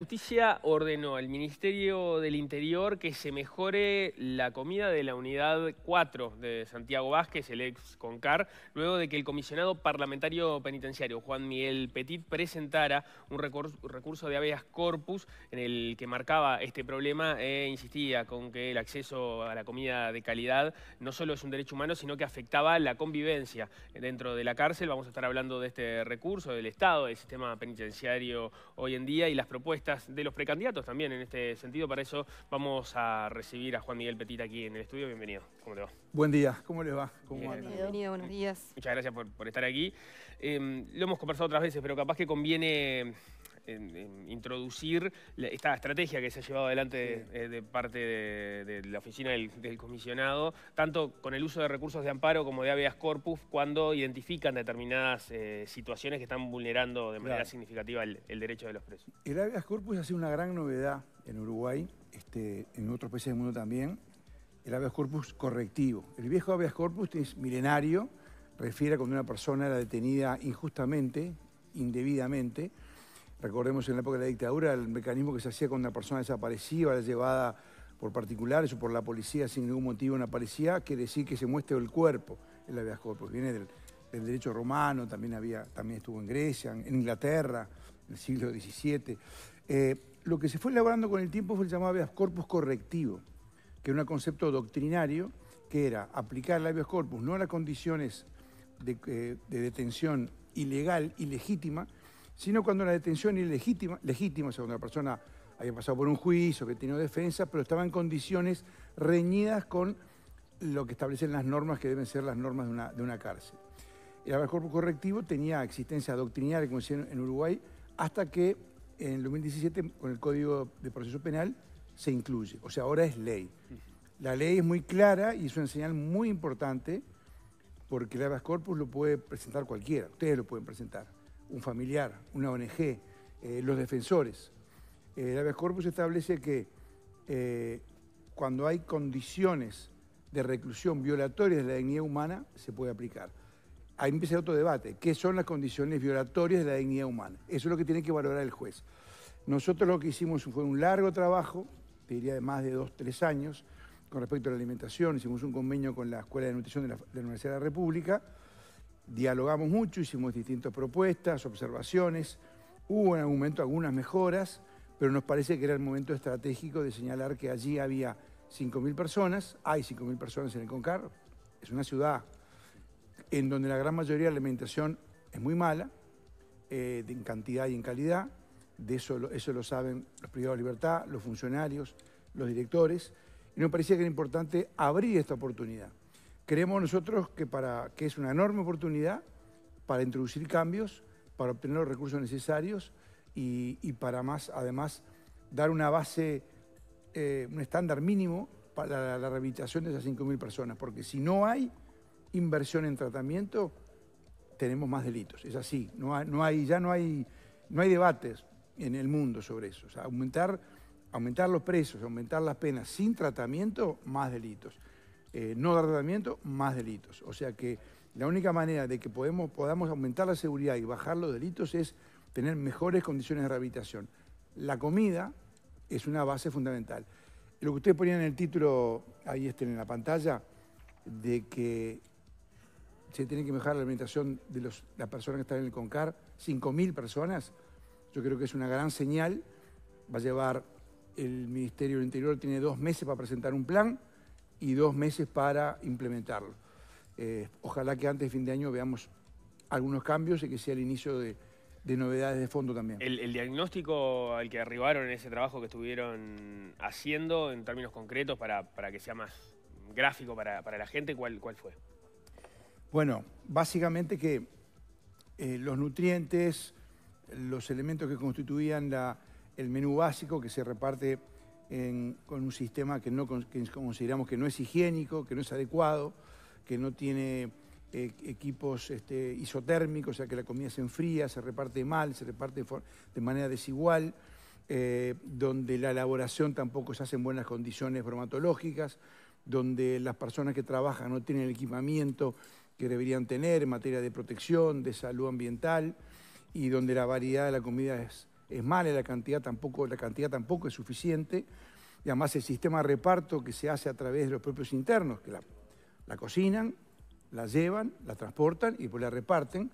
Justicia ordenó al Ministerio del Interior que se mejore la comida de la unidad 4 de Santiago Vázquez, el ex CONCAR, luego de que el comisionado parlamentario penitenciario Juan Miguel Petit presentara un recurso de habeas corpus en el que marcaba este problema e insistía con que el acceso a la comida de calidad no solo es un derecho humano, sino que afectaba la convivencia dentro de la cárcel. Vamos a estar hablando de este recurso, del Estado, del sistema penitenciario hoy en día y las propuestas de los precandidatos también en este sentido. Para eso vamos a recibir a Juan Miguel Petit aquí en el estudio. Bienvenido. ¿Cómo te va? Buen día. ¿Cómo le va? ¿Cómo Bienvenido. Bienvenido, buenos días. Muchas gracias por, estar aquí. Eh, lo hemos conversado otras veces, pero capaz que conviene introducir esta estrategia que se ha llevado adelante eh, de, parte de, la oficina del, comisionado, tanto con el uso de recursos de amparo como de habeas corpus, cuando identifican determinadas eh, situaciones que están vulnerando de manera significativa el, derecho de los presos. El habeas corpus ha sido una gran novedad en Uruguay, este, en otros países del mundo también, el habeas corpus correctivo. El viejo habeas corpus es milenario, refiere a cuando una persona era detenida injustamente, indebidamente, Recordemos en la época de la dictadura el mecanismo que se hacía cuando una persona desaparecida, era llevada por particulares o por la policía sin ningún motivo no policía, que decir que se muestre el cuerpo, el habeas corpus. Viene del, derecho romano, también, había, también estuvo en Grecia, en, Inglaterra, en el siglo XVII. Eh, lo que se fue elaborando con el tiempo fue el llamado habeas corpus correctivo, que era un concepto doctrinario que era aplicar el habeas corpus no a las condiciones de, eh, de detención ilegal, ilegítima, sino cuando la detención ilegítima, legítima, sea, cuando la persona había pasado por un juicio, que tenía defensa, pero estaba en condiciones reñidas con lo que establecen las normas que deben ser las normas de una, cárcel. El habeas corpus correctivo tenía existencia doctrinaria, como decían en Uruguay, hasta que en el 2017, con el Código de Proceso Penal, se incluye. O sea, ahora es ley. La ley es muy clara y es una señal muy importante porque el habeas corpus lo puede presentar cualquiera, ustedes lo pueden presentar un familiar, una ONG, eh, los defensores. Eh, el habeas corpus establece que eh, cuando hay condiciones de reclusión violatorias de la dignidad humana, se puede aplicar. Ahí empieza otro debate. ¿Qué son las condiciones violatorias de la dignidad humana? Eso es lo que tiene que valorar el juez. Nosotros lo que hicimos fue un largo trabajo, diría de más de dos, tres años, con respecto a la alimentación. Hicimos un convenio con la Escuela de Nutrición de la Universidad de la República dialogamos mucho, hicimos distintas propuestas, observaciones, hubo en algún momento algunas mejoras, pero nos parece que era el momento estratégico de señalar que allí había 5.000 personas, hay 5.000 personas en el Concar, es una ciudad en donde la gran mayoría de la alimentación es muy mala, eh, en cantidad y en calidad, de eso, eso lo saben los privados de libertad, los funcionarios, los directores, y nos parecía que era importante abrir esta oportunidad creemos nosotros que, para, que es una enorme oportunidad para introducir cambios, para obtener los recursos necesarios y, para más, además, dar una base, eh, un estándar mínimo para la, rehabilitación de esas 5.000 personas, porque si no hay inversión en tratamiento, tenemos más delitos. Es así, no hay, ya no hay, no hay debates en el mundo sobre eso. sea, aumentar, aumentar los precios, aumentar las penas sin tratamiento, más delitos. Eh, no dar tratamiento, más delitos. O sea que la única manera de que podemos, podamos aumentar la seguridad y bajar los delitos es tener mejores condiciones de rehabilitación. La comida es una base fundamental. Lo que ustedes ponían en el título, ahí está en la pantalla, de que se tiene que mejorar la alimentación de las personas que están en el CONCAR, 5.000 personas, yo creo que es una gran señal. Va a llevar el Ministerio del Interior, tiene dos meses para presentar un plan y dos meses para implementarlo. Eh, ojalá que antes de fin de año veamos algunos cambios y que sea el inicio de, novedades de fondo también. El, diagnóstico al que arribaron en ese trabajo que estuvieron haciendo en términos concretos para, que sea más gráfico para, la gente, ¿cuál, ¿cuál, fue? Bueno, básicamente que eh, los nutrientes, los elementos que constituían el menú básico que se reparte con un sistema que, no, consideramos que no es higiénico, que no es adecuado, que no tiene eh, equipos este, isotérmicos, o sea que la comida se enfría, se reparte mal, se reparte de manera desigual, eh, donde la elaboración tampoco se hace en buenas condiciones bromatológicas, donde las personas que trabajan no tienen el equipamiento que deberían tener en materia de protección, de salud ambiental, y donde la variedad de la comida es es mala, la cantidad tampoco, la cantidad tampoco es suficiente. Y además el sistema de reparto que se hace a través de los propios internos, que la, cocinan, la llevan, la transportan y pues la reparten,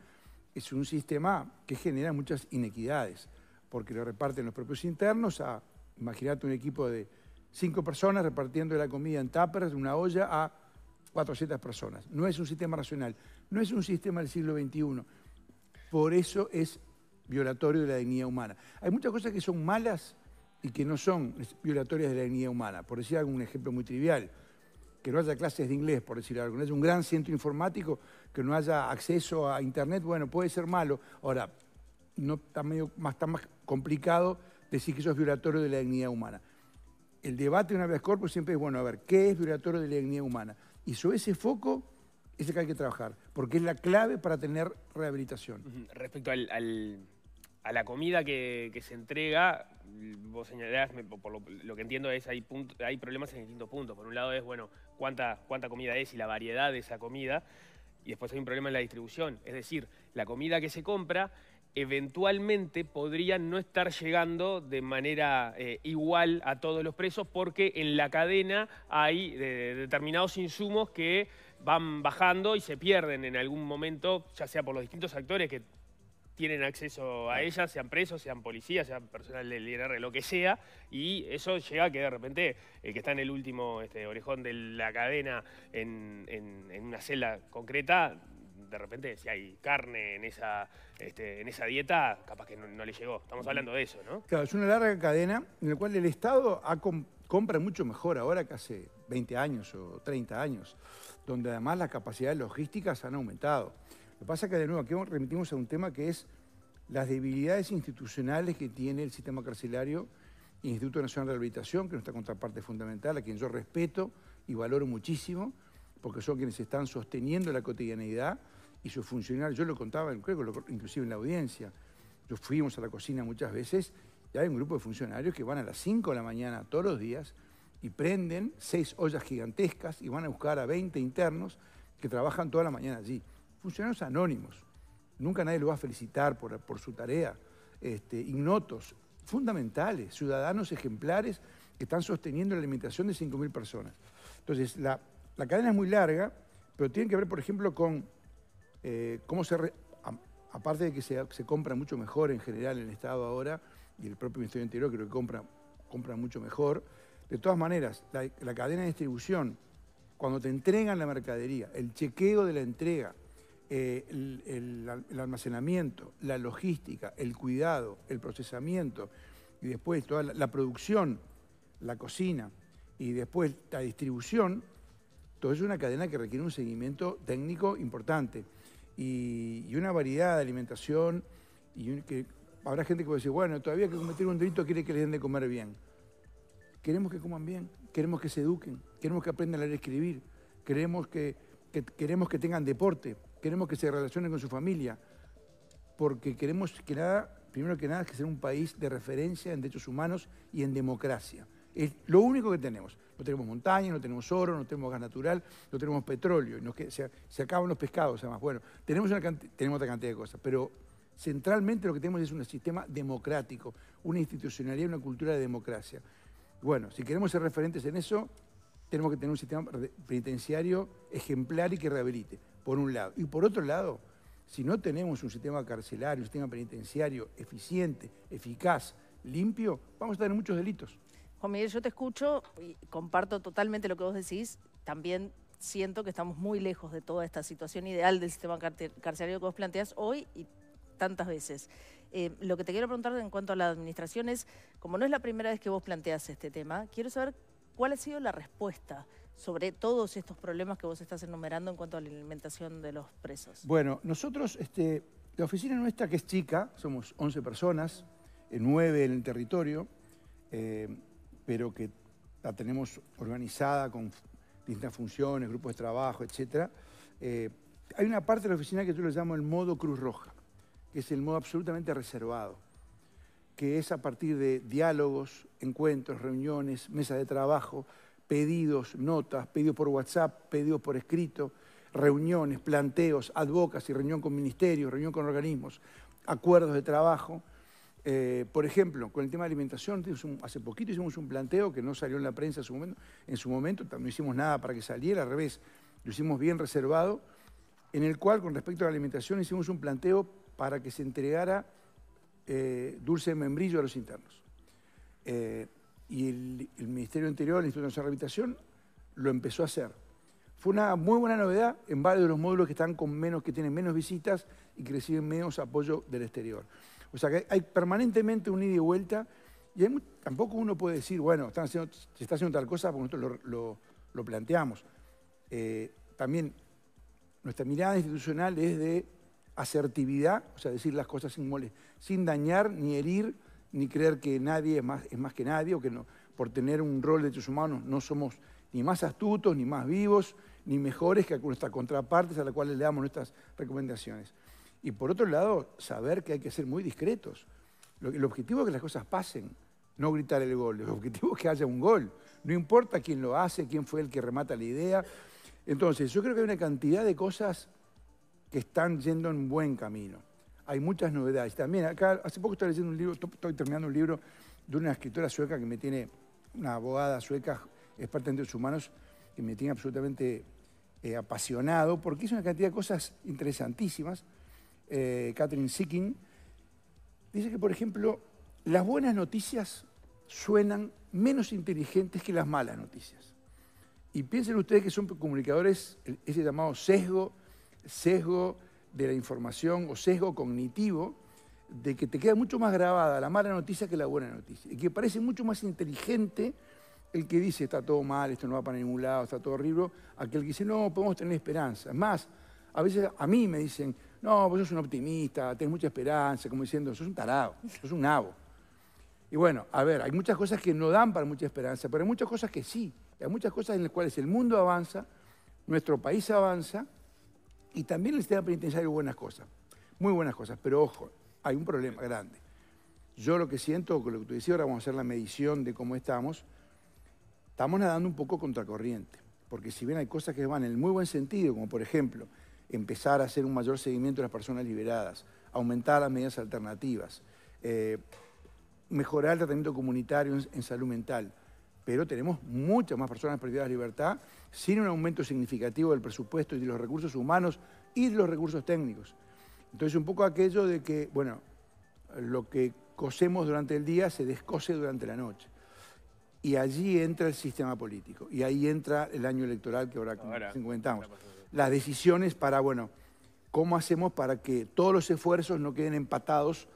es un sistema que genera muchas inequidades, porque lo reparten los propios internos a, imagínate un equipo de cinco personas repartiendo la comida en tapas, una olla, a 400 personas. No es un sistema racional, no es un sistema del siglo XXI. Por eso es violatorio de la dignidad humana. Hay muchas cosas que son malas y que no son violatorias de la dignidad humana. Por decir un ejemplo muy trivial, que no haya clases de inglés, por decir algo, no haya un gran centro informático, que no haya acceso a Internet, bueno, puede ser malo. Ahora, no está, medio, más, está complicado decir que eso es violatorio de la dignidad humana. El debate una vez corpus siempre es, bueno, a ver, ¿qué es violatorio de la dignidad humana? Y sobre ese foco es el que hay que trabajar, porque es la clave para tener rehabilitación. Respecto al a la comida que, se entrega, vos señalás, por lo, que entiendo es hay, hay problemas en distintos puntos. Por un lado es, bueno, cuánta, cuánta comida es y la variedad de esa comida, y después hay un problema en la distribución. Es decir, la comida que se compra eventualmente podría no estar llegando de manera eh, igual a todos los presos porque en la cadena hay eh, determinados insumos que van bajando y se pierden en algún momento, ya sea por los distintos actores que tienen acceso a ella, sean presos, sean policías, sean personal del INR, lo que sea, y eso llega a que de repente el eh, que está en el último este, orejón de la cadena en, una celda concreta, de repente si hay carne en esa, este, en esa dieta, capaz que no, le llegó. Estamos hablando de eso, ¿no? Claro, es una larga cadena en la cual el Estado compra mucho mejor ahora que hace 20 años o 30 años, donde además las capacidades logísticas han aumentado que pasa es que, de nuevo, aquí remitimos a un tema que es las debilidades institucionales que tiene el sistema carcelario, Instituto Nacional de Rehabilitación, que es nuestra contraparte fundamental, a quien yo respeto y valoro muchísimo, porque son quienes están sosteniendo la cotidianeidad y sus funcionarios, yo lo contaba, creo inclusive en la audiencia, yo fuimos a la cocina muchas veces y hay un grupo de funcionarios que van a las 5 de la mañana todos los días y prenden seis ollas gigantescas y van a buscar a 20 internos que trabajan toda la mañana allí funcionarios anónimos. Nunca nadie lo va a felicitar por, su tarea. Este, ignotos, fundamentales, ciudadanos ejemplares que están sosteniendo la alimentación de 5.000 personas. Entonces, la, cadena es muy larga, pero tiene que ver, por ejemplo, con eh, cómo se... aparte de que se, compra mucho mejor en general en el Estado ahora, y el propio Ministerio de Interior creo que compra, compra mucho mejor, de todas maneras, la cadena de distribución, cuando te entregan la mercadería, el chequeo de la entrega, eh, el, almacenamiento, la logística, el cuidado, el procesamiento y después toda la, producción, la cocina y después la distribución, todo es una cadena que requiere un seguimiento técnico importante y, una variedad de alimentación y habrá gente que va a decir, bueno, todavía que cometer un delito quiere que le den de comer bien. Queremos que coman bien, queremos que se eduquen, queremos que aprendan a leer y escribir, queremos que, queremos que tengan deporte, queremos que se relacione con su familia, porque queremos que nada, primero que nada, que sea un país de referencia en derechos humanos y en democracia. Es lo único que tenemos. No tenemos montaña, no tenemos oro, no tenemos gas natural, no tenemos petróleo, se, acaban los pescados además. Bueno, tenemos, tenemos otra cantidad de cosas, pero centralmente lo que tenemos es un sistema democrático, una institucionalidad, una cultura de democracia. Bueno, si queremos ser referentes en eso, tenemos que tener un sistema penitenciario ejemplar y que rehabilite por un lado. Y por otro lado, si no tenemos un sistema carcelario, un sistema penitenciario eficiente, eficaz, limpio, vamos a tener muchos delitos. Juan Miguel, yo te escucho y comparto totalmente lo que vos decís. También siento que estamos muy lejos de toda esta situación ideal del sistema carcelario que vos planteás hoy y tantas veces. Eh, lo que te quiero preguntar en cuanto a la administración es, como no es la primera vez que vos planteas este tema, quiero saber cuál ha sido la respuesta sobre todos estos problemas que vos estás enumerando en cuanto a la alimentación de los presos? Bueno, nosotros, este, la oficina nuestra que es chica, somos 11 personas, 9 eh, en el territorio, eh, pero que la tenemos organizada con distintas funciones, grupos de trabajo, etcétera. Eh, hay una parte de la oficina que yo le llamo el modo Cruz Roja, que es el modo absolutamente reservado, que es a partir de diálogos, encuentros, reuniones, mesa de trabajo, pedidos, notas, pedidos por WhatsApp, pedidos por escrito, reuniones, planteos, advocas y reunión con ministerios, reunión con organismos, acuerdos de trabajo. Eh, por ejemplo, con el tema de alimentación, hace poquito hicimos un planteo que no salió en la prensa en su momento, en no hicimos nada para que saliera, al revés, lo hicimos bien reservado, en el cual con respecto a la alimentación hicimos un planteo para que se entregara eh, dulce de membrillo a los internos. Eh, y el, Ministerio Interior, el Instituto de Rehabilitación, lo empezó a hacer. Fue una muy buena novedad en varios de los módulos que están con menos, que tienen menos visitas y que reciben menos apoyo del exterior. O sea que hay permanentemente un ida y vuelta y tampoco uno puede decir, bueno, están se está haciendo tal cosa porque nosotros lo, planteamos. Eh, también nuestra mirada institucional es de asertividad, o sea, decir las cosas sin, mole, sin dañar ni herir ni creer que nadie es más, es más que nadie o que por tener un rol de derechos humanos no somos ni más astutos, ni más vivos, ni mejores que nuestras contrapartes a las cuales le damos nuestras recomendaciones. Y por otro lado, saber que hay que ser muy discretos. El objetivo es que las cosas pasen, no gritar el gol. El objetivo es que haya un gol. No importa quién lo hace, quién fue el que remata la idea. Entonces, yo creo que hay una cantidad de cosas que están yendo en buen camino hay muchas novedades. También acá, hace poco estaba leyendo un libro, estoy terminando un libro de una escritora sueca que me tiene, una abogada sueca experta en derechos humanos, que me tiene absolutamente eh, apasionado, porque hizo una cantidad de cosas interesantísimas. Eh, Catherine Sikin dice que, por ejemplo, las buenas noticias suenan menos inteligentes que las malas noticias. Y piensen ustedes que son comunicadores, ese llamado sesgo, sesgo de la información o sesgo cognitivo de que te queda mucho más grabada la mala noticia que la buena noticia. Y que parece mucho más inteligente el que dice está todo mal, esto no va para ningún lado, está todo horrible, aquel que dice no, podemos tener esperanza. Más, a veces a mí me dicen, no, vos sos un optimista, tenés mucha esperanza, como diciendo, sos un tarado, sos un nabo. Y bueno, a ver, hay muchas cosas que no dan para mucha esperanza, pero hay muchas cosas que sí. Hay muchas cosas en las cuales el mundo avanza, nuestro país avanza, y también el sistema penitenciario buenas cosas, muy buenas cosas, pero ojo, hay un problema grande. Yo lo que siento, con lo que tú decías, ahora vamos a hacer la medición de cómo estamos, estamos nadando un poco contracorriente, porque si bien hay cosas que van en el muy buen sentido, como por ejemplo empezar a hacer un mayor seguimiento de las personas liberadas, aumentar las medidas alternativas, eh, mejorar el tratamiento comunitario en salud mental, pero tenemos muchas más personas perdidas de libertad sin un aumento significativo del presupuesto y de los recursos humanos y de los recursos técnicos. Entonces, un poco aquello de que, bueno, lo que cosemos durante el día se descose durante la noche. Y allí entra el sistema político, y ahí entra el año electoral que ahora, ahora comentamos. Las decisiones para, bueno, ¿cómo hacemos para que todos los esfuerzos no queden empatados?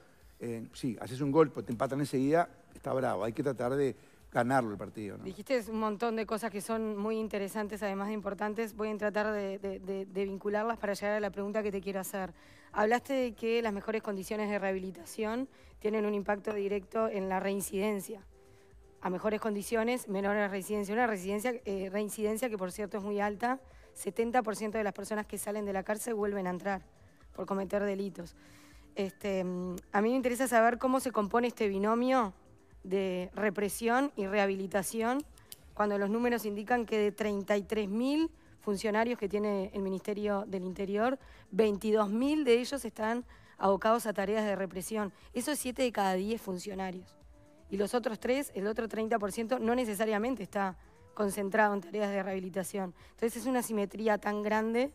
sí, haces un golpe, te empatan enseguida, está bravo. Hay que tratar de, ganarlo el partido. ¿no? Dijiste un montón de cosas que son muy interesantes, además de importantes. Voy a tratar de, vincularlas para llegar a la pregunta que te quiero hacer. Hablaste de que las mejores condiciones de rehabilitación tienen un impacto directo en la reincidencia. A mejores condiciones, menor la reincidencia. Una eh, reincidencia que, por cierto, es muy alta. 70% de las personas que salen de la cárcel vuelven a entrar por cometer delitos. Este, mm, a mí me interesa saber cómo se compone este binomio de represión y rehabilitación, cuando los números indican que de 33.000 funcionarios que tiene el Ministerio del Interior, 22.000 de ellos están abocados a tareas de represión. Eso es 7 de cada 10 funcionarios. Y los otros 3, el otro 30%, no necesariamente está concentrado en tareas de rehabilitación. Entonces es una simetría tan grande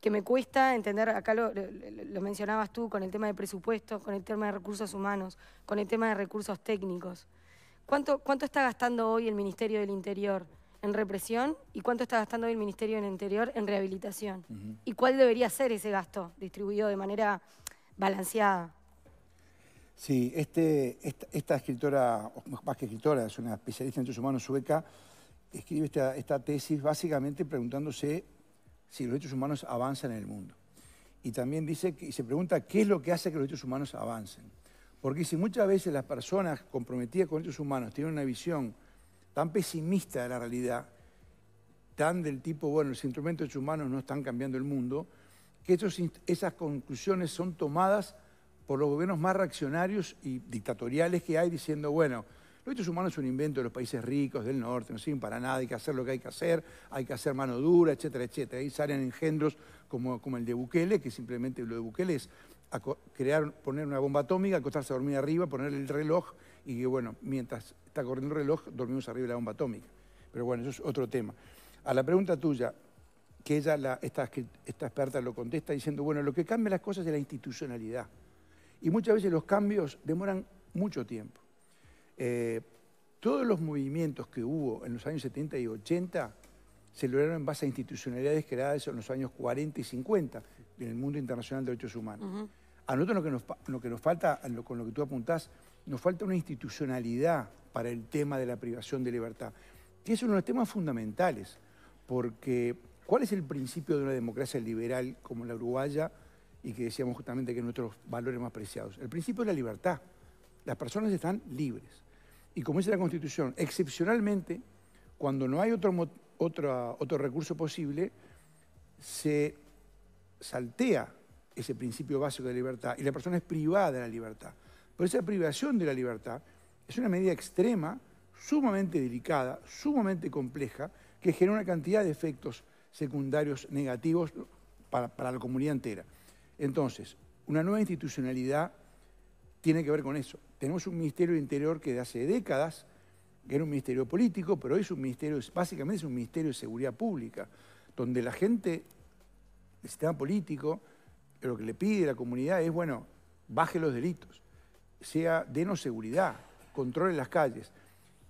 que me cuesta entender, acá lo, mencionabas tú, con el tema de presupuestos, con el tema de recursos humanos, con el tema de recursos técnicos. ¿Cuánto, cuánto está gastando hoy el Ministerio del Interior en represión y cuánto está gastando hoy el Ministerio del Interior en rehabilitación? ¿Y cuál debería ser ese gasto distribuido de manera balanceada? Sí, este, esta, escritora, más que escritora, es una especialista en derechos humanos sueca, escribe esta, esta tesis básicamente preguntándose si los derechos humanos avanzan en el mundo. Y también dice y se pregunta qué es lo que hace que los derechos humanos avancen. Porque si muchas veces las personas comprometidas con derechos humanos tienen una visión tan pesimista de la realidad, tan del tipo, bueno, los instrumentos de derechos humanos no están cambiando el mundo, que esas conclusiones son tomadas por los gobiernos más reaccionarios y dictatoriales que hay diciendo, bueno, los derechos humanos son un invento de los países ricos, del norte, no sirven para nada, hay que hacer lo que hay que hacer, hay que hacer mano dura, etcétera, etcétera. Ahí salen engendros como, el de Bukele, que simplemente lo de Bukele es crear, poner una bomba atómica, acostarse a dormir arriba, poner el reloj y que, bueno, mientras está corriendo el reloj, dormimos arriba la bomba atómica. Pero bueno, eso es otro tema. A la pregunta tuya, que ella, la, esta, experta, lo contesta diciendo, bueno, lo que cambia las cosas es la institucionalidad. Y muchas veces los cambios demoran mucho tiempo. Eh, todos los movimientos que hubo en los años 70 y 80 se lograron en base a institucionalidades creadas en los años 40 y 50 en el mundo internacional de derechos humanos. A nosotros lo que nos, falta, con lo que tú apuntás, nos falta una institucionalidad para el tema de la privación de libertad, que es uno de los temas fundamentales, porque ¿cuál es el principio de una democracia liberal como la uruguaya y que decíamos justamente que es nuestros valores más preciados? El principio es la libertad. Las personas están libres. Y como dice la Constitución, excepcionalmente, cuando no hay otro, otro, otro recurso posible, se saltea ese principio básico de libertad y la persona es privada de la libertad. Pero esa privación de la libertad es una medida extrema, sumamente delicada, sumamente compleja, que genera una cantidad de efectos secundarios negativos para, para la comunidad entera. Entonces, una nueva institucionalidad tiene que ver con eso. Tenemos un Ministerio de Interior que de hace décadas era un ministerio político, pero hoy es un ministerio, básicamente es un ministerio de seguridad pública, donde la gente, el sistema político, lo que le pide la comunidad es, bueno, baje los delitos, sea, denos seguridad, controle las calles.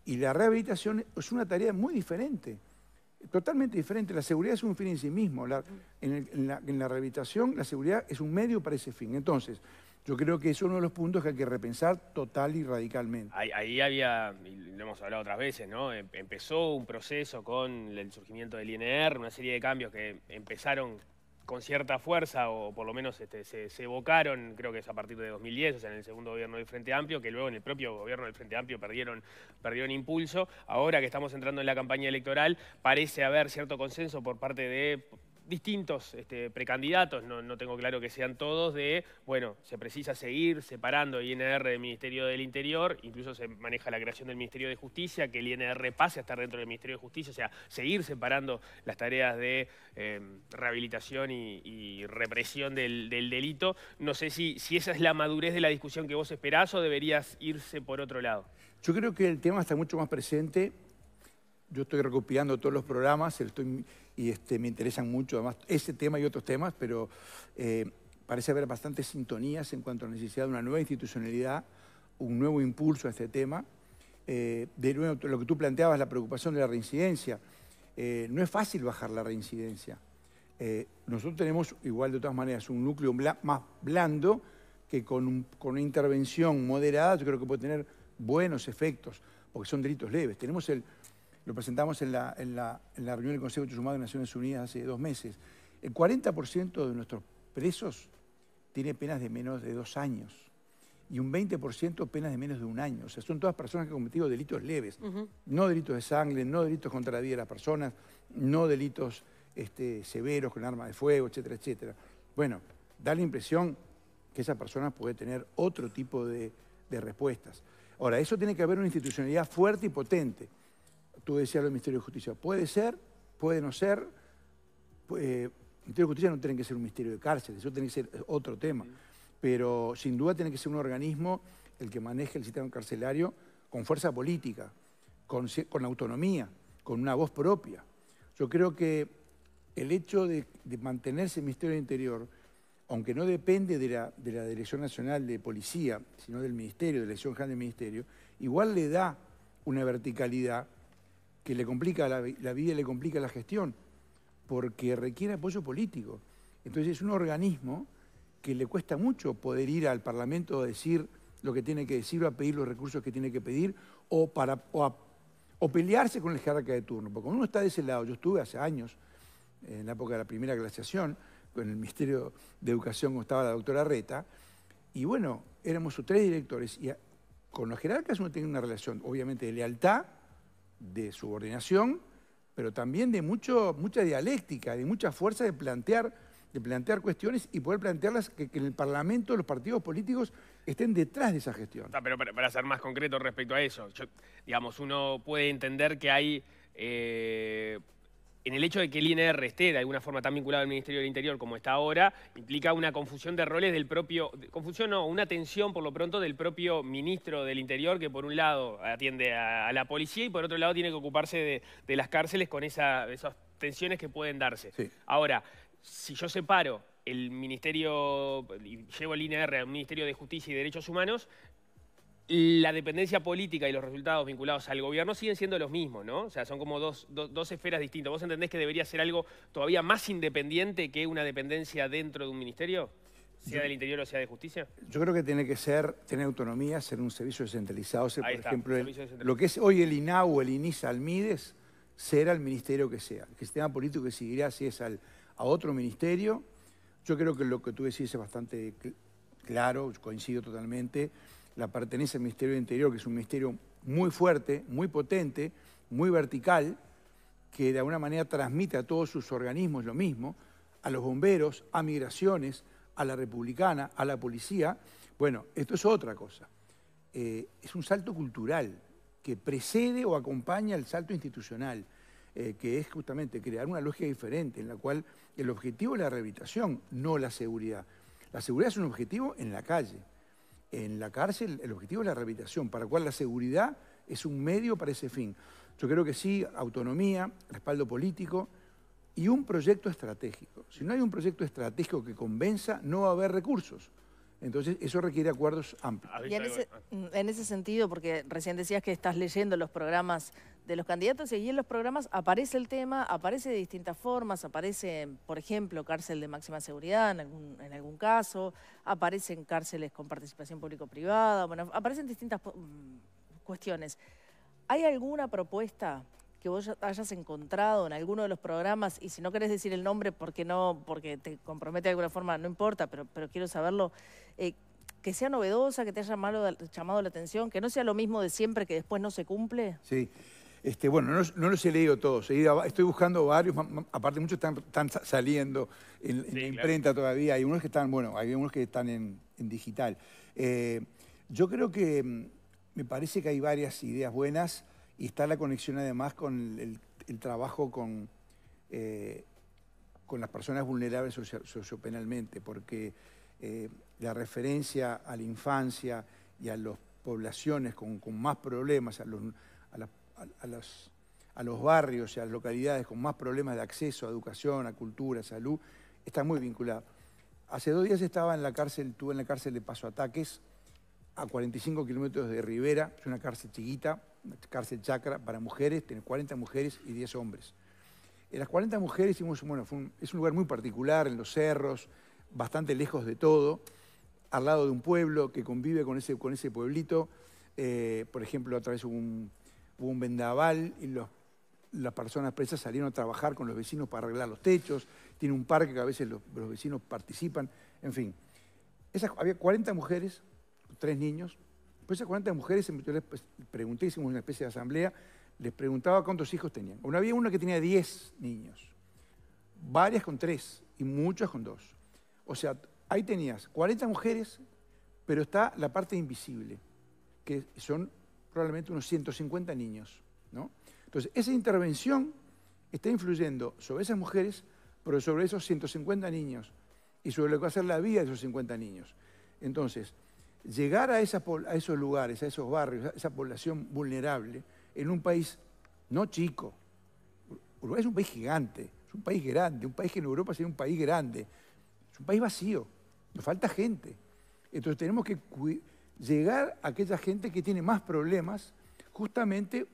Y la rehabilitación es una tarea muy diferente, totalmente diferente. La seguridad es un fin en sí mismo. la, en la rehabilitación, la seguridad es un medio para ese fin. Entonces, yo creo que es uno de los puntos que hay que repensar total y radicalmente. Ahí, había, y lo hemos hablado otras veces, ¿no? Em, empezó un proceso con el surgimiento del INR, una serie de cambios que empezaron con cierta fuerza, o por lo menos este, se, evocaron, creo que es a partir de 2010, o sea, en el segundo gobierno del Frente Amplio, que luego en el propio gobierno del Frente Amplio perdieron, perdieron impulso. Ahora que estamos entrando en la campaña electoral, parece haber cierto consenso por parte de distintos este, precandidatos, no, tengo claro que sean todos, de, bueno, se precisa seguir separando INR del Ministerio del Interior, incluso se maneja la creación del Ministerio de Justicia, que el INR pase a estar dentro del Ministerio de Justicia, o sea, seguir separando las tareas de em, rehabilitación y, represión del, delito. No sé si, si esa es la madurez de la discusión que vos esperás o deberías irse por otro lado. Yo creo que el tema está mucho más presente yo estoy recopilando todos los programas y este, me interesan mucho además ese tema y otros temas, pero eh, parece haber bastantes sintonías en cuanto a la necesidad de una nueva institucionalidad, un nuevo impulso a este tema. Eh, de nuevo, lo que tú planteabas, la preocupación de la reincidencia. Eh, no es fácil bajar la reincidencia. nosotros tenemos, igual de todas maneras, un núcleo más blando que con, con una intervención moderada yo creo que puede tener buenos efectos, porque son delitos leves. Tenemos el, lo presentamos en la, reunión del Consejo de Humano de Naciones Unidas hace dos meses, el 40% de nuestros presos tiene penas de menos de dos años y un 20% penas de menos de un año. O sea, son todas personas que han cometido delitos leves, no delitos de sangre, no delitos contra la vida de las personas, no delitos este, severos con armas de fuego, etcétera, etcétera. Bueno, da la impresión que esa persona puede tener otro tipo de respuestas. Ahora, eso tiene que haber una institucionalidad fuerte y potente tú decías lo del Ministerio de Justicia. Puede ser, puede no ser. el eh, Ministerio de Justicia no tiene que ser un ministerio de cárcel, eso tiene que ser otro tema. Pero sin duda tiene que ser un organismo el que maneje el sistema carcelario con fuerza política, con, autonomía, con una voz propia. Yo creo que el hecho de, mantenerse el Ministerio del Interior, aunque no depende de la, de la, Dirección Nacional de Policía, sino del Ministerio, de la Dirección General del Ministerio, igual le da una verticalidad que le complica la, vida y le complica la gestión, porque requiere apoyo político. Entonces es un organismo que le cuesta mucho poder ir al Parlamento a decir lo que tiene que decir o a pedir los recursos que tiene que pedir o, para, o, pelearse con el jerarca de turno. Porque cuando uno está de ese lado, yo estuve hace años, en la época de la primera glaciación, con el Ministerio de Educación como estaba la doctora Reta, y bueno, éramos sus tres directores, y con los jerarcas uno tiene una relación, obviamente, de lealtad, de subordinación, pero también de mucho, mucha dialéctica, de mucha fuerza de plantear, de plantear cuestiones y poder plantearlas que, en el Parlamento los partidos políticos estén detrás de esa gestión. pero para, ser más concreto respecto a eso, digamos, uno puede entender que hay... Eh, en el hecho de que el INR esté de alguna forma tan vinculado al Ministerio del Interior como está ahora, implica una confusión de roles del propio, confusión no, una tensión por lo pronto del propio ministro del Interior que por un lado atiende a, la policía y por otro lado tiene que ocuparse de, las cárceles con esas tensiones que pueden darse. Ahora, si yo separo el ministerio, y llevo el INR al Ministerio de Justicia y Derechos Humanos, la dependencia política y los resultados vinculados al gobierno siguen siendo los mismos, ¿no? O sea, son como dos, esferas distintas. ¿Vos entendés que debería ser algo todavía más independiente que una dependencia dentro de un ministerio? Sea del interior o sea de justicia. Yo creo que tiene que ser, tener autonomía, ser un servicio descentralizado. por ejemplo, lo que es hoy el INAU o el INISA Almides, será el ministerio que sea. el sistema político que seguirá si es al, a otro ministerio. Yo creo que lo que tú decís es bastante claro, coincido totalmente la pertenece al Ministerio del Interior, que es un ministerio muy fuerte, muy potente, muy vertical, que de alguna manera transmite a todos sus organismos lo mismo, a los bomberos, a migraciones, a la republicana, a la policía. Bueno, esto es otra cosa. Eh, es un salto cultural que precede o acompaña al salto institucional, eh, que es justamente crear una lógica diferente en la cual el objetivo es la rehabilitación, no la seguridad. La seguridad es un objetivo en la calle. En la cárcel el objetivo es la rehabilitación, para cual la seguridad es un medio para ese fin. Yo creo que sí, autonomía, respaldo político y un proyecto estratégico. Si no hay un proyecto estratégico que convenza, no va a haber recursos. Entonces, eso requiere acuerdos amplios. Y en ese, sentido, porque recién decías que estás leyendo los programas de los candidatos, y ahí en los programas aparece el tema, aparece de distintas formas, aparece, por ejemplo, cárcel de máxima seguridad en algún, en algún caso, aparecen cárceles con participación público-privada, bueno, aparecen distintas mm, cuestiones. ¿Hay alguna propuesta que vos hayas encontrado en alguno de los programas, y si no querés decir el nombre ¿por qué no, porque te compromete de alguna forma, no importa, pero, pero quiero saberlo, eh, que sea novedosa, que te haya llamado, la atención, que no sea lo mismo de siempre que después no se cumple? Sí. Este, bueno, no, los he leído todos. Estoy buscando varios, aparte muchos están, saliendo en, la imprenta todavía. Hay unos que están, bueno, hay unos que están en, digital. Eh, yo creo que mm, me parece que hay varias ideas buenas y está la conexión además con el, trabajo con, eh, con las personas vulnerables sociopenalmente, porque la referencia a la infancia y a las poblaciones con, más problemas, a los, barrios y a las localidades con más problemas de acceso a educación, a cultura, a salud, está muy vinculada. Hace dos días estaba en la cárcel, estuve en la cárcel de Paso Ataques, a 45 kilómetros de Rivera, es una cárcel chiquita, una cárcel chacra para mujeres, tiene 40 mujeres y 10 hombres. En las 40 mujeres hicimos, bueno, es un lugar muy particular, en los cerros, bastante lejos de todo al lado de un pueblo, que convive con ese, con ese pueblito. Eh, por ejemplo, a través de un, vendaval y las personas presas salieron a trabajar con los vecinos para arreglar los techos. Tiene un parque que a veces los, vecinos participan. En fin, había 40 mujeres, tres niños. Pues esas 40 mujeres, em, yo les pues, pregunté, hicimos una especie de asamblea, les preguntaba cuántos hijos tenían. Bueno, había una que tenía 10 niños, varias con tres y muchas con dos. O sea, ahí tenías 40 mujeres, pero está la parte invisible, que son probablemente unos 150 niños. ¿no? Entonces, esa intervención está influyendo sobre esas mujeres, pero sobre esos 150 niños y sobre lo que va a ser la vida de esos 50 niños. Entonces, llegar a, a esos lugares, a esos barrios, a esa población vulnerable, en un país no chico, Uruguay es un país gigante, es un país grande, un país que en Europa sería un país grande, es un país vacío. Nos falta gente. Entonces tenemos que llegar a aquella gente que tiene más problemas, justamente,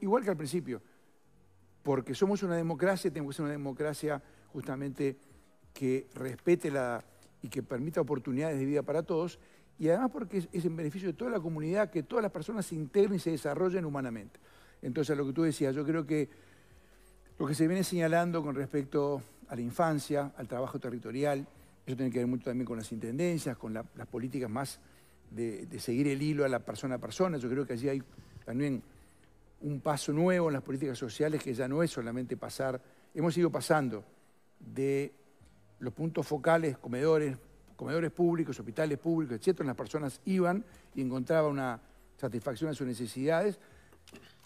igual que al principio, porque somos una democracia, tenemos que ser una democracia justamente que respete la, y que permita oportunidades de vida para todos, y además porque es, en beneficio de toda la comunidad que todas las personas se integren y se desarrollen humanamente. Entonces, lo que tú decías, yo creo que lo que se viene señalando con respecto a la infancia, al trabajo territorial, eso tiene que ver mucho también con las intendencias, con las políticas más de, seguir el hilo a la persona a persona. Yo creo que allí hay también un paso nuevo en las políticas sociales que ya no es solamente pasar, hemos ido pasando de los puntos focales, comedores, comedores públicos, hospitales públicos, etcétera, las personas iban y encontraban una satisfacción a sus necesidades.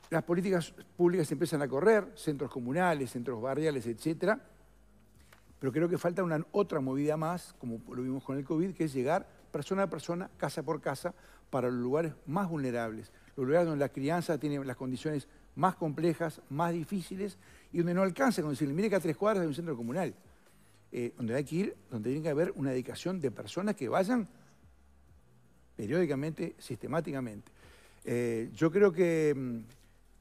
Las políticas públicas empiezan a correr, centros comunales, centros barriales, etcétera pero creo que falta una otra movida más, como lo vimos con el COVID, que es llegar persona a persona, casa por casa, para los lugares más vulnerables, los lugares donde la crianza tiene las condiciones más complejas, más difíciles, y donde no alcanza con decirle, mire que a tres cuadras hay un centro comunal, eh, donde hay que ir, donde tiene que haber una dedicación de personas que vayan periódicamente, sistemáticamente. Eh, yo creo que mm,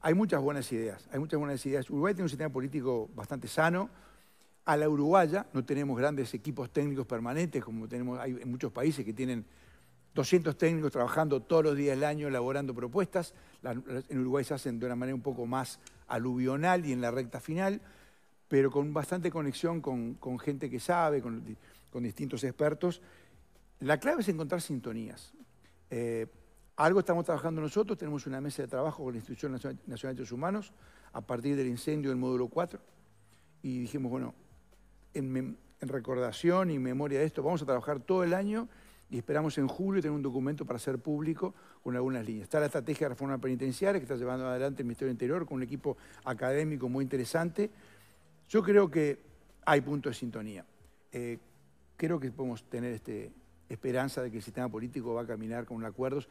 hay muchas buenas ideas, hay muchas buenas ideas. Uruguay tiene un sistema político bastante sano, a la uruguaya, no tenemos grandes equipos técnicos permanentes como tenemos hay en muchos países que tienen 200 técnicos trabajando todos los días del año elaborando propuestas. en Uruguay se hacen de una manera un poco más aluvional y en la recta final, pero con bastante conexión con, gente que sabe, con, distintos expertos. La clave es encontrar sintonías. Eh, algo estamos trabajando nosotros, tenemos una mesa de trabajo con la Institución Nacional de Derechos Humanos a partir del incendio del módulo 4 y dijimos, bueno, en, recordación y memoria de esto. Vamos a trabajar todo el año y esperamos en julio tener un documento para hacer público con algunas líneas. Está la estrategia de reforma penitenciaria que está llevando adelante el Ministerio del Interior con un equipo académico muy interesante. Yo creo que hay puntos de sintonía. Eh, creo que podemos tener este, esperanza de que el sistema político va a caminar con acuerdos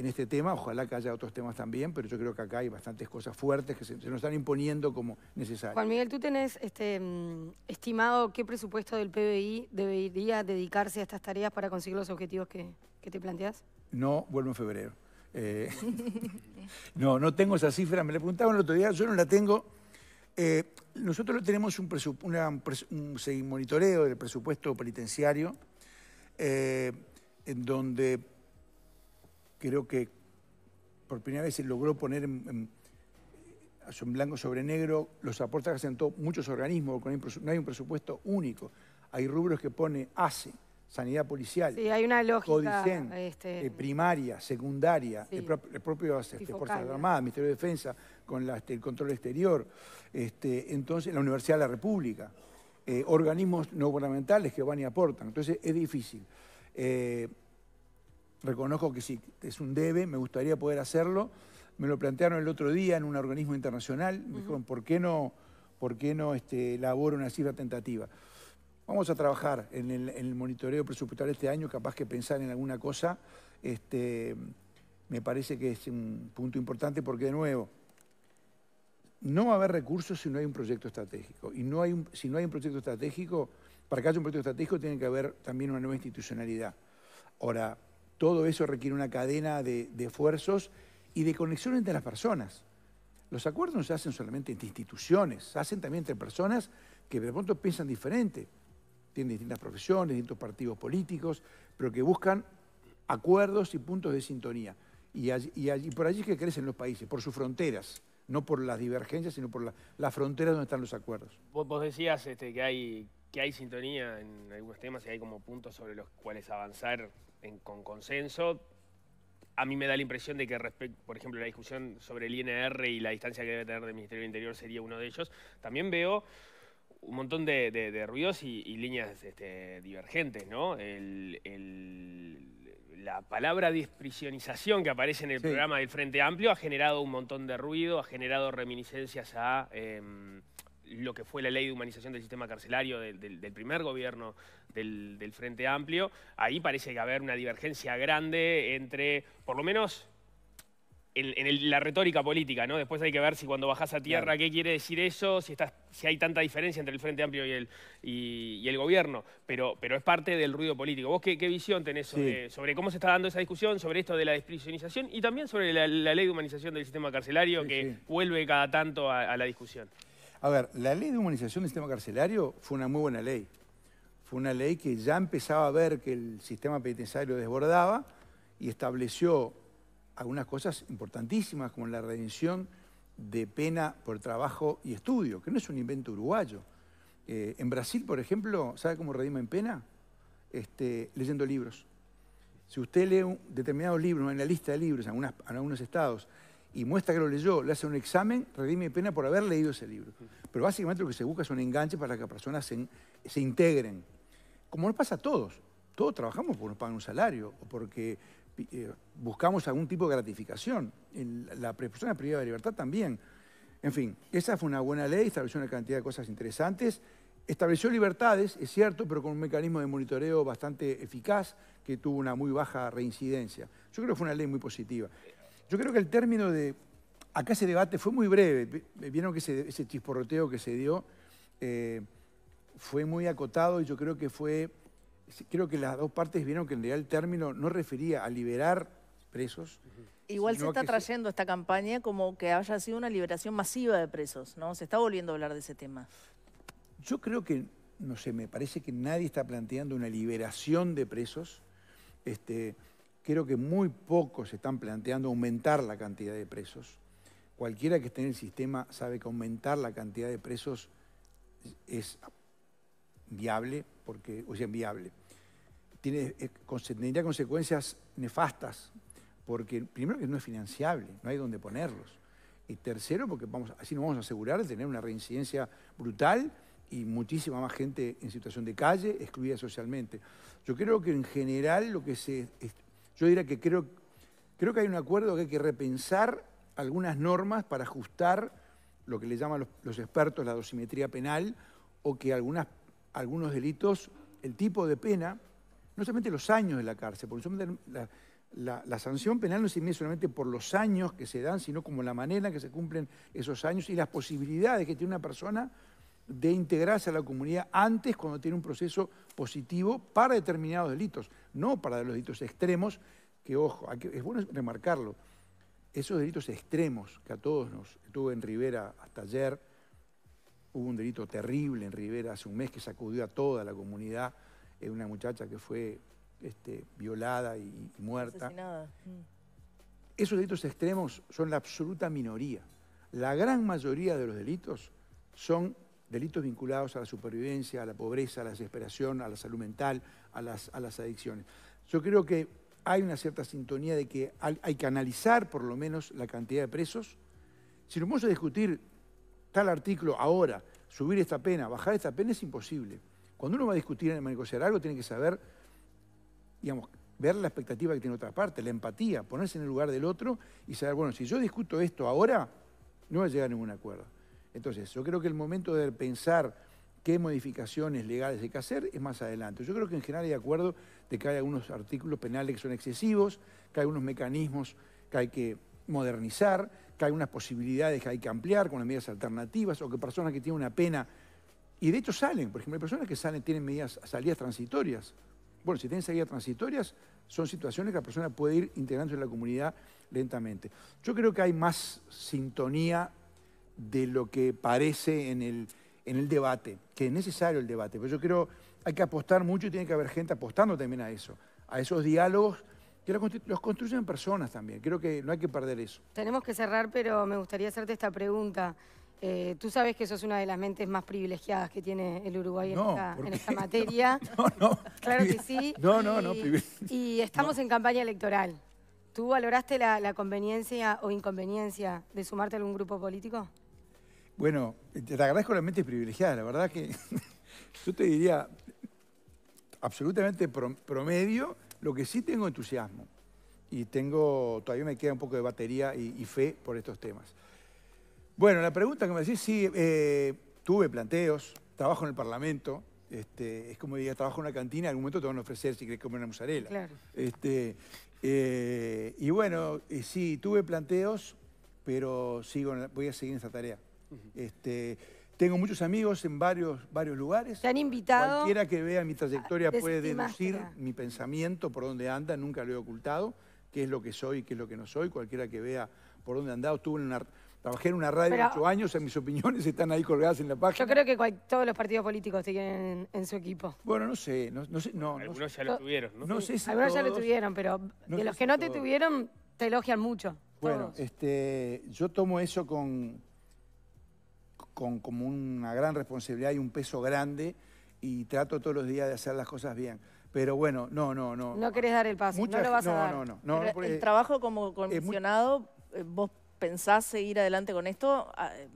en este tema. Ojalá que haya otros temas también, pero yo creo que acá hay bastantes cosas fuertes que se, nos están imponiendo como necesarias. Juan Miguel, ¿tú tenés este, mm, estimado qué presupuesto del PBI debería dedicarse a estas tareas para conseguir los objetivos que, te planteas No, vuelvo en febrero. Eh, no, no tengo esa cifra. Me la preguntaban el otro día, yo no la tengo. Eh, nosotros tenemos un, una, monitoreo del presupuesto penitenciario eh, en donde creo que por primera vez se logró poner en, eh, blanco sobre negro los aportes que asentó muchos organismos, no hay un presupuesto único. Hay rubros que pone ACE, sanidad policial. Sí, hay una lógica. Este, eh, primaria, secundaria, el, propio este, Fuerzas Armadas, Ministerio de Defensa, con este, el control exterior, este, entonces la Universidad de la República, eh, organismos no gubernamentales que van y aportan. Entonces es difícil reconozco que si es un debe, me gustaría poder hacerlo. Me lo plantearon el otro día en un organismo internacional, me dijeron, ¿por qué no, por qué no este, elaboro una cifra tentativa? Vamos a trabajar en el, monitoreo presupuestal este año, capaz que pensar en alguna cosa, este, me parece que es un punto importante porque, de nuevo, no va a haber recursos si no hay un proyecto estratégico. Y no hay si no hay un proyecto estratégico, para que haya un proyecto estratégico tiene que haber también una nueva institucionalidad. Ahora, todo eso requiere una cadena de, esfuerzos y de conexión entre las personas. Los acuerdos no se hacen solamente entre instituciones, se hacen también entre personas que de pronto piensan diferente, tienen distintas profesiones, distintos partidos políticos, pero que buscan acuerdos y puntos de sintonía. Y, por allí es que crecen los países, por sus fronteras, no por las divergencias, sino por la, las fronteras donde están los acuerdos. Vos, decías este, que hay sintonía en algunos temas y hay como puntos sobre los cuales avanzar con consenso. A mí me da la impresión de que, respecto, por ejemplo, la discusión sobre el INR y la distancia que debe tener del Ministerio del Interior sería uno de ellos. También veo un montón de, ruidos y, líneas este, divergentes, la palabra desprisionización que aparece en el programa del Frente Amplio ha generado un montón de ruido, ha generado reminiscencias a... Em, lo que fue la ley de humanización del sistema carcelario del, primer gobierno del, Frente Amplio, ahí parece que haber una divergencia grande entre, por lo menos, en, la retórica política, ¿no? Después hay que ver si cuando bajás a tierra qué quiere decir eso, si, hay tanta diferencia entre el Frente Amplio y el, gobierno, pero, es parte del ruido político. ¿Vos qué, visión tenés sobre, cómo se está dando esa discusión, sobre esto de la desprisionización y también sobre la, ley de humanización del sistema carcelario que vuelve cada tanto a la discusión? A ver, la ley de humanización del sistema carcelario fue una muy buena ley. Fue una ley que ya empezaba a ver que el sistema penitenciario desbordaba y estableció algunas cosas importantísimas como la redención de pena por trabajo y estudio, que no es un invento uruguayo. Eh, en Brasil, por ejemplo, ¿sabe cómo redimen pena? Este, leyendo libros. Si usted lee un, determinados libros, en la lista de libros, en, en algunos estados, y muestra que lo leyó, le hace un examen, redime pena por haber leído ese libro. Pero básicamente lo que se busca es un enganche para que las personas se, integren. Como nos pasa a todos, todos trabajamos porque nos pagan un salario o porque eh, buscamos algún tipo de gratificación. la persona privada de libertad también. En fin, esa fue una buena ley, estableció una cantidad de cosas interesantes, estableció libertades, es cierto, pero con un mecanismo de monitoreo bastante eficaz que tuvo una muy baja reincidencia. Yo creo que fue una ley muy positiva. Yo creo que el término de... Acá ese debate fue muy breve. Vieron que ese, chisporroteo que se dio eh, fue muy acotado y yo creo que fue... Creo que las dos partes vieron que en realidad el término no refería a liberar presos. Igual se está trayendo esta campaña como que haya sido una liberación masiva de presos, ¿no? Se está volviendo a hablar de ese tema. Yo creo que, no sé, me parece que nadie está planteando una liberación de presos. Este, creo que muy pocos están planteando aumentar la cantidad de presos. Cualquiera que esté en el sistema sabe que aumentar la cantidad de presos es viable, porque, o sea, viable. Tiene, tendría consecuencias nefastas, porque primero que no es financiable, no hay dónde ponerlos. Y tercero, porque vamos, así nos vamos a asegurar de tener una reincidencia brutal y muchísima más gente en situación de calle, excluida socialmente. Yo creo que en general lo que se yo diría que creo, creo que hay un acuerdo que hay que repensar algunas normas para ajustar lo que le llaman los, expertos la dosimetría penal o que algunas, algunos delitos, el tipo de pena, no solamente los años de la cárcel, porque la, la, sanción penal no se mide solamente por los años que se dan, sino como la manera en que se cumplen esos años y las posibilidades que tiene una persona de integrarse a la comunidad antes cuando tiene un proceso positivo para determinados delitos, no para los delitos extremos, que ojo, es bueno remarcarlo, esos delitos extremos que a todos nos tuvo en Rivera hasta ayer, hubo un delito terrible en Rivera hace un mes que sacudió a toda la comunidad, eh, una muchacha que fue este, violada y, muerta. Mm. Esos delitos extremos son la absoluta minoría. La gran mayoría de los delitos son delitos vinculados a la supervivencia, a la pobreza, a la desesperación, a la salud mental, a las, adicciones. Yo creo que hay una cierta sintonía de que hay que analizar por lo menos la cantidad de presos. Si nos vamos a discutir tal artículo ahora, subir esta pena, bajar esta pena, es imposible. Cuando uno va a discutir en el negociar algo, tiene que saber, digamos, ver la expectativa que tiene otra parte, la empatía, ponerse en el lugar del otro y saber, bueno, si yo discuto esto ahora, no va a llegar a ningún acuerdo. Entonces, yo creo que el momento de pensar qué modificaciones legales hay que hacer es más adelante. Yo creo que en general hay acuerdo de que hay algunos artículos penales que son excesivos, que hay algunos mecanismos que hay que modernizar, que hay unas posibilidades que hay que ampliar con las medidas alternativas o que personas que tienen una pena, y de hecho salen, por ejemplo, hay personas que salen, tienen medidas, salidas transitorias. Bueno, si tienen salidas transitorias, son situaciones que la persona puede ir integrándose en la comunidad lentamente. Yo creo que hay más sintonía de lo que parece en el, en el debate, que es necesario el debate, pero yo creo hay que apostar mucho y tiene que haber gente apostando también a eso, a esos diálogos que los construyen personas también. Creo que no hay que perder eso. Tenemos que cerrar, pero me gustaría hacerte esta pregunta. Eh, tú sabes que sos una de las mentes más privilegiadas que tiene el Uruguay en, esta, materia. No, no, Claro que sí. No, no, no. Y, estamos en campaña electoral. ¿Tú valoraste la, la conveniencia o inconveniencia de sumarte a algún grupo político? Bueno, te agradezco la mente privilegiada, la verdad que yo te diría absolutamente promedio, lo que sí tengo entusiasmo y tengo, todavía me queda un poco de batería y, fe por estos temas. Bueno, la pregunta que me decís, sí, eh, tuve planteos, trabajo en el Parlamento, este, es como diría, trabajo en una cantina, en algún momento te van a ofrecer si querés comer una mozzarella. Este, eh, y bueno, eh, sí, tuve planteos, pero sigo, voy a seguir en esa tarea. Este, tengo muchos amigos en varios, varios lugares. ¿Te han invitado? Cualquiera que vea mi trayectoria puede deducir mi pensamiento, por dónde anda, nunca lo he ocultado, qué es lo que soy, qué es lo que no soy. Cualquiera que vea por dónde he andado, estuve una, trabajé en una radio ocho años, en mis opiniones están ahí colgadas en la página. Yo creo que todos los partidos políticos tienen en su equipo. Bueno, no sé. No, Algunos ya lo tuvieron, Algunos ya lo tuvieron, pero de los que no te tuvieron, te elogian mucho. Bueno, este, yo tomo eso con, con como una gran responsabilidad y un peso grande y trato todos los días de hacer las cosas bien. Pero bueno, no, no, no. No querés dar el paso, no lo vas a dar. No, el trabajo como comisionado, eh, ¿vos pensás seguir adelante con esto eh,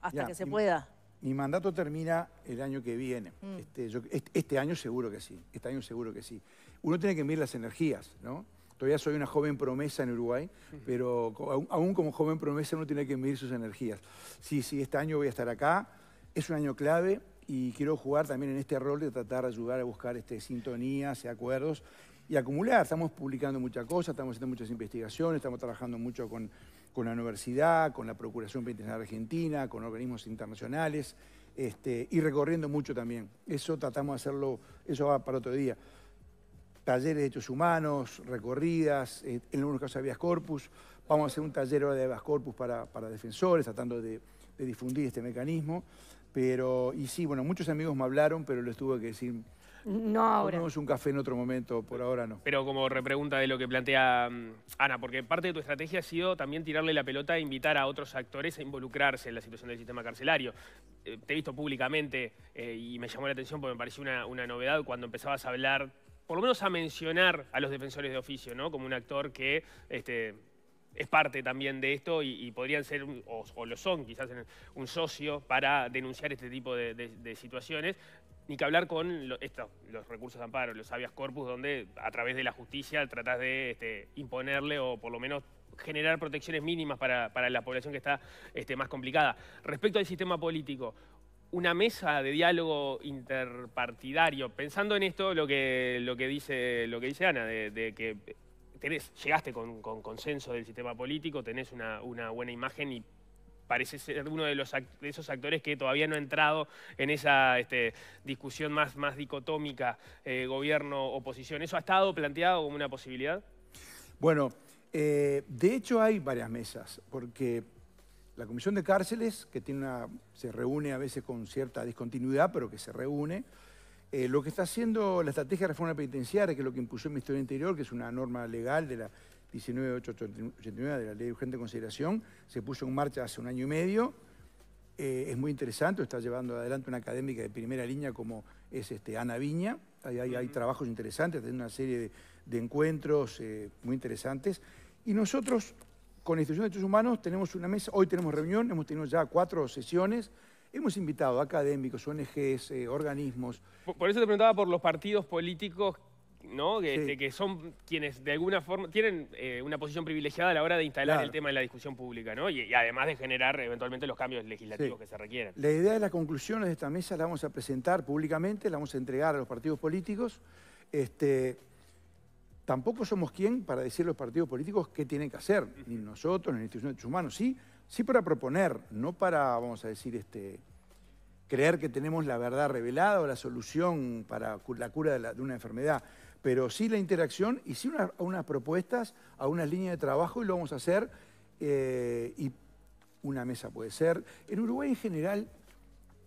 hasta que se pueda? Mi mandato termina el año que viene. Mm. Este, este, año seguro que sí, este año seguro que sí. Uno tiene que medir las energías, ¿no? Todavía soy una joven promesa en Uruguay, pero aún como joven promesa uno tiene que medir sus energías. Sí, sí, este año voy a estar acá. Es un año clave y quiero jugar también en este rol de tratar de ayudar a buscar este, sintonías y acuerdos y acumular. Estamos publicando muchas cosas, estamos haciendo muchas investigaciones, estamos trabajando mucho con, con la universidad, con la Procuración Penitenciaria Argentina, con organismos internacionales este, y recorriendo mucho también. Eso tratamos de hacerlo, eso va para otro día talleres de hechos humanos, recorridas, eh, en algunos casos habeas corpus. Vamos a hacer un taller ahora de habeas corpus para, defensores, tratando de, difundir este mecanismo. Pero, y sí, bueno, muchos amigos me hablaron, pero les tuve que decir... No ahora. Tomemos un café en otro momento, por ahora no. Pero como repregunta de lo que plantea mm, Ana, porque parte de tu estrategia ha sido también tirarle la pelota e invitar a otros actores a involucrarse en la situación del sistema carcelario. Eh, te he visto públicamente eh, y me llamó la atención porque me pareció una, una novedad cuando empezabas a hablar por lo menos a mencionar a los defensores de oficio, ¿no? Como un actor que este, es parte también de esto y, podrían ser, o, lo son quizás, un socio para denunciar este tipo de, situaciones. Ni que hablar con los recursos de amparo, los habeas corpus, donde a través de la justicia tratás de este, imponerle o por lo menos generar protecciones mínimas para, la población que está este, más complicada. Respecto al sistema político, una mesa de diálogo interpartidario. Pensando en esto, lo que, lo que, dice, lo que dice Ana, de, que tenés, llegaste con, consenso del sistema político, tenés una, buena imagen y parece ser uno de, esos actores que todavía no ha entrado en esa este, discusión más, más dicotómica eh, gobierno-oposición. ¿Eso ha estado planteado como una posibilidad? Bueno, eh, de hecho hay varias mesas, porque la Comisión de Cárceles, que tiene una, se reúne a veces con cierta discontinuidad, pero que se reúne, eh, lo que está haciendo la estrategia de reforma penitenciaria, que es lo que impuso en mi historia interior, que es una norma legal de la 19.889 de la Ley de Urgente Consideración, se puso en marcha hace un año y medio. Eh, es muy interesante, está llevando adelante una académica de primera línea como es este, Ana Viña. Hay, trabajos interesantes, tiene una serie de, encuentros eh, muy interesantes. Y nosotros con la de Derechos Humanos tenemos una mesa, hoy tenemos reunión, hemos tenido ya cuatro sesiones, hemos invitado académicos, ONGs, eh, organismos. Por, eso te preguntaba por los partidos políticos, ¿no? Que, son quienes de alguna forma tienen eh, una posición privilegiada a la hora de instalar el tema en la discusión pública, ¿no? Y, además de generar eventualmente los cambios legislativos que se requieren. La idea de las conclusiones de esta mesa la vamos a presentar públicamente, la vamos a entregar a los partidos políticos. Este, Tampoco somos quien para decir a los partidos políticos qué tienen que hacer, ni nosotros, ni la institución de derechos humanos. Sí, sí para proponer, no para, vamos a decir, este, creer que tenemos la verdad revelada o la solución para la cura de, una enfermedad, pero sí la interacción y sí a unas propuestas, a unas líneas de trabajo y lo vamos a hacer. Eh, y una mesa puede ser. En Uruguay en general,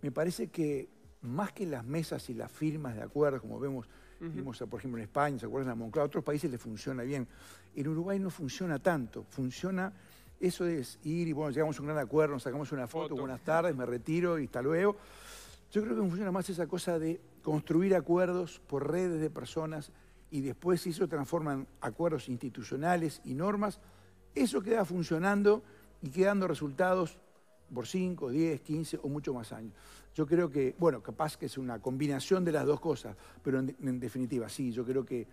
me parece que más que las mesas y las firmas de acuerdo, como vemos, Vimos, por ejemplo, en España, ¿se acuerdan? En la Moncloa, otros países le funciona bien. En Uruguay no funciona tanto, funciona... Eso es ir y bueno, llegamos a un gran acuerdo, nos sacamos una foto, buenas tardes, me retiro y hasta luego. Yo creo que funciona más esa cosa de construir acuerdos por redes de personas y después eso transforma en acuerdos institucionales y normas. Eso queda funcionando y quedando resultados por 5, 10, 15 o mucho más años. Yo creo que, bueno, capaz que es una combinación de las dos cosas, pero en, definitiva, sí, yo creo que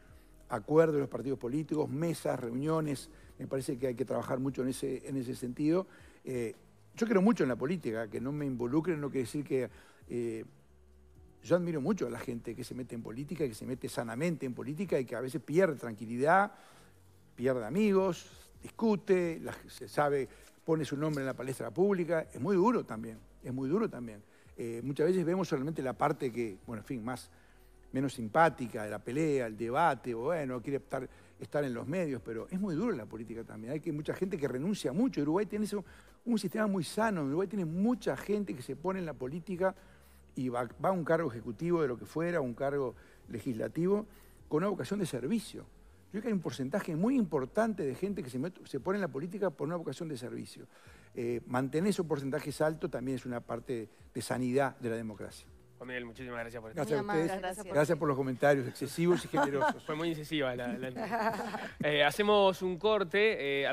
acuerdos de los partidos políticos, mesas, reuniones, me parece que hay que trabajar mucho en ese, en ese sentido. Eh, yo creo mucho en la política, que no me involucren no quiere decir que... Eh, yo admiro mucho a la gente que se mete en política, que se mete sanamente en política y que a veces pierde tranquilidad, pierde amigos, discute, se sabe pone su nombre en la palestra pública, es muy duro también, es muy duro también. Eh, muchas veces vemos solamente la parte que, bueno, en fin, más, menos simpática de la pelea, el debate, o bueno, quiere estar, estar en los medios, pero es muy duro la política también. Hay que, mucha gente que renuncia mucho. Uruguay tiene un sistema muy sano. Uruguay tiene mucha gente que se pone en la política y va, va a un cargo ejecutivo de lo que fuera, un cargo legislativo, con una vocación de servicio. Yo creo que hay un porcentaje muy importante de gente que se, pone en la política por una vocación de servicio. Eh, mantener esos porcentajes altos también es una parte de sanidad de la democracia. Juan Miguel, muchísimas gracias por estar Gracias a ustedes. Gracias por, los comentarios excesivos y generosos. Fue muy incisiva la, la... Eh, hacemos un corte. Eh,